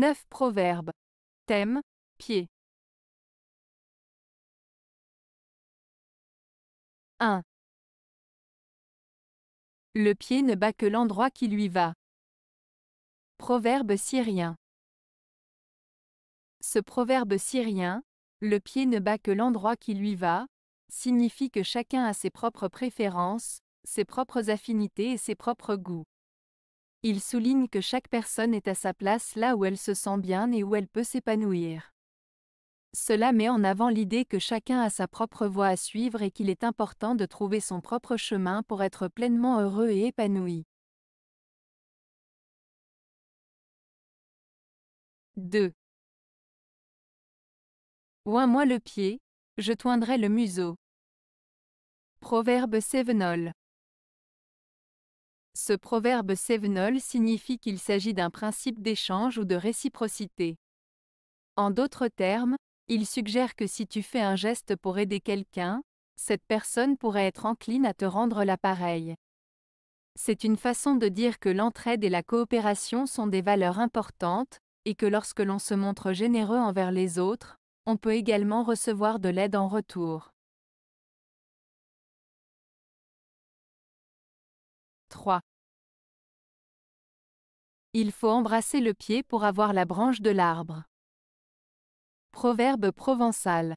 9 proverbes. Thème Pied. 1. Le pied ne bat que l'endroit qui lui va. Proverbe syrien. Ce proverbe syrien, le pied ne bat que l'endroit qui lui va, signifie que chacun a ses propres préférences, ses propres affinités et ses propres goûts. Il souligne que chaque personne est à sa place là où elle se sent bien et où elle peut s'épanouir. Cela met en avant l'idée que chacun a sa propre voie à suivre et qu'il est important de trouver son propre chemin pour être pleinement heureux et épanoui. 2. Oins-moi le pied, je toindrai le museau. Proverbe Sévenol. Ce proverbe sévenol signifie qu'il s'agit d'un principe d'échange ou de réciprocité. En d'autres termes, il suggère que si tu fais un geste pour aider quelqu'un, cette personne pourrait être encline à te rendre l'appareil. C'est une façon de dire que l'entraide et la coopération sont des valeurs importantes, et que lorsque l'on se montre généreux envers les autres, on peut également recevoir de l'aide en retour. Il faut embrasser le pied pour avoir la branche de l'arbre. Proverbe provençal.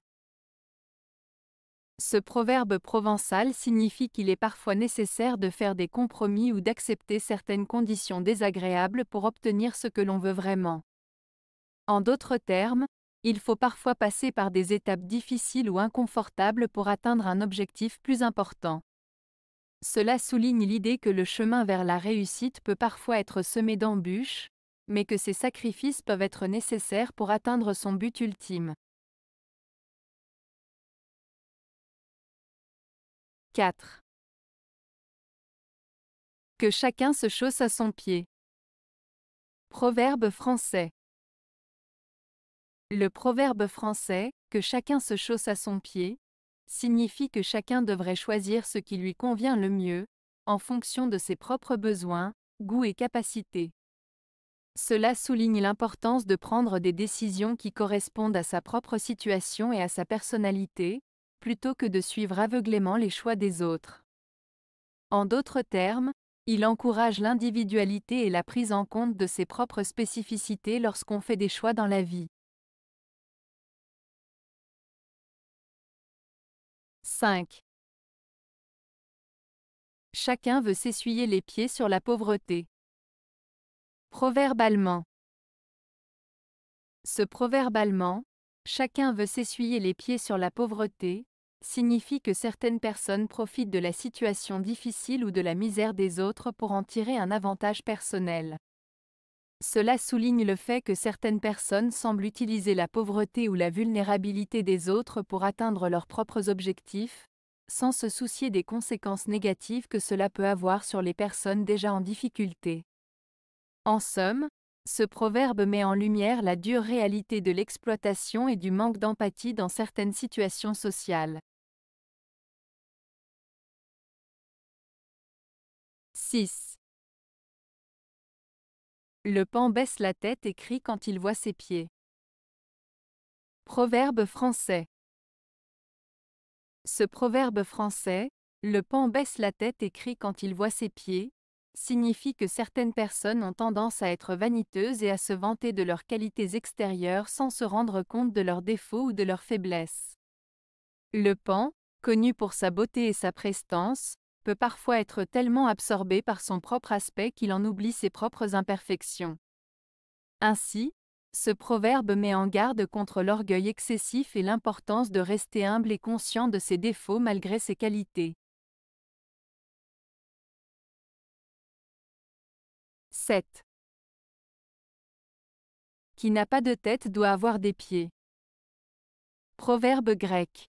Ce proverbe provençal signifie qu'il est parfois nécessaire de faire des compromis ou d'accepter certaines conditions désagréables pour obtenir ce que l'on veut vraiment. En d'autres termes, il faut parfois passer par des étapes difficiles ou inconfortables pour atteindre un objectif plus important. Cela souligne l'idée que le chemin vers la réussite peut parfois être semé d'embûches, mais que ces sacrifices peuvent être nécessaires pour atteindre son but ultime. 4. Que chacun se chausse à son pied. Proverbe français. Le proverbe français, que chacun se chausse à son pied, signifie que chacun devrait choisir ce qui lui convient le mieux, en fonction de ses propres besoins, goûts et capacités. Cela souligne l'importance de prendre des décisions qui correspondent à sa propre situation et à sa personnalité, plutôt que de suivre aveuglément les choix des autres. En d'autres termes, il encourage l'individualité et la prise en compte de ses propres spécificités lorsqu'on fait des choix dans la vie. 5. Chacun veut s'essuyer les pieds sur la pauvreté. Proverbe allemand. Ce proverbe allemand, chacun veut s'essuyer les pieds sur la pauvreté, signifie que certaines personnes profitent de la situation difficile ou de la misère des autres pour en tirer un avantage personnel. Cela souligne le fait que certaines personnes semblent utiliser la pauvreté ou la vulnérabilité des autres pour atteindre leurs propres objectifs, sans se soucier des conséquences négatives que cela peut avoir sur les personnes déjà en difficulté. En somme, ce proverbe met en lumière la dure réalité de l'exploitation et du manque d'empathie dans certaines situations sociales. 6. Le pan baisse la tête et crie quand il voit ses pieds. Proverbe français. Ce proverbe français, le pan baisse la tête et crie quand il voit ses pieds, signifie que certaines personnes ont tendance à être vaniteuses et à se vanter de leurs qualités extérieures sans se rendre compte de leurs défauts ou de leurs faiblesses. Le pan, connu pour sa beauté et sa prestance, peut parfois être tellement absorbé par son propre aspect qu'il en oublie ses propres imperfections. Ainsi, ce proverbe met en garde contre l'orgueil excessif et l'importance de rester humble et conscient de ses défauts malgré ses qualités. 7. Qui n'a pas de tête doit avoir des pieds. Proverbe grec.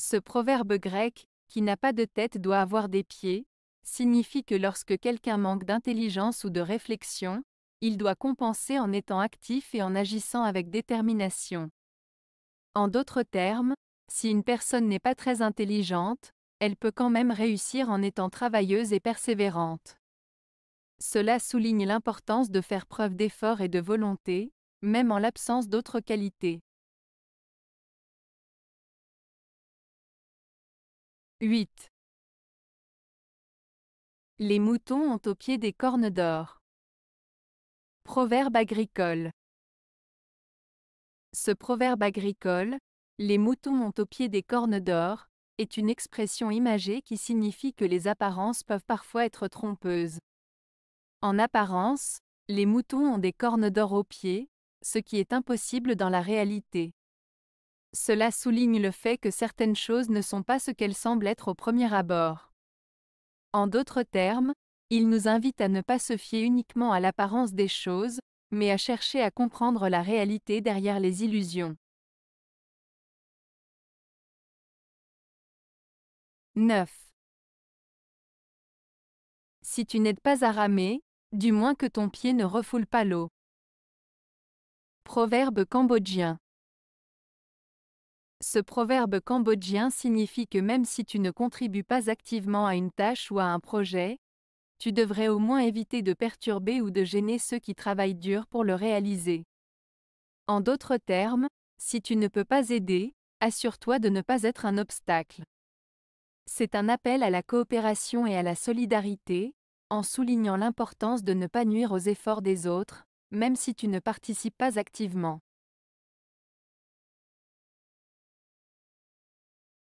Ce proverbe grec, qui n'a pas de tête doit avoir des pieds, signifie que lorsque quelqu'un manque d'intelligence ou de réflexion, il doit compenser en étant actif et en agissant avec détermination. En d'autres termes, si une personne n'est pas très intelligente, elle peut quand même réussir en étant travailleuse et persévérante. Cela souligne l'importance de faire preuve d'effort et de volonté, même en l'absence d'autres qualités. 8. Les moutons ont au pied des cornes d'or. Proverbe agricole. Ce proverbe agricole, les moutons ont au pied des cornes d'or, est une expression imagée qui signifie que les apparences peuvent parfois être trompeuses. En apparence, les moutons ont des cornes d'or au pied, ce qui est impossible dans la réalité. Cela souligne le fait que certaines choses ne sont pas ce qu'elles semblent être au premier abord. En d'autres termes, il nous invite à ne pas se fier uniquement à l'apparence des choses, mais à chercher à comprendre la réalité derrière les illusions. 9. Si tu n'aides pas à ramer, du moins que ton pied ne refoule pas l'eau. Proverbe cambodgien. Ce proverbe cambodgien signifie que même si tu ne contribues pas activement à une tâche ou à un projet, tu devrais au moins éviter de perturber ou de gêner ceux qui travaillent dur pour le réaliser. En d'autres termes, si tu ne peux pas aider, assure-toi de ne pas être un obstacle. C'est un appel à la coopération et à la solidarité, en soulignant l'importance de ne pas nuire aux efforts des autres, même si tu ne participes pas activement.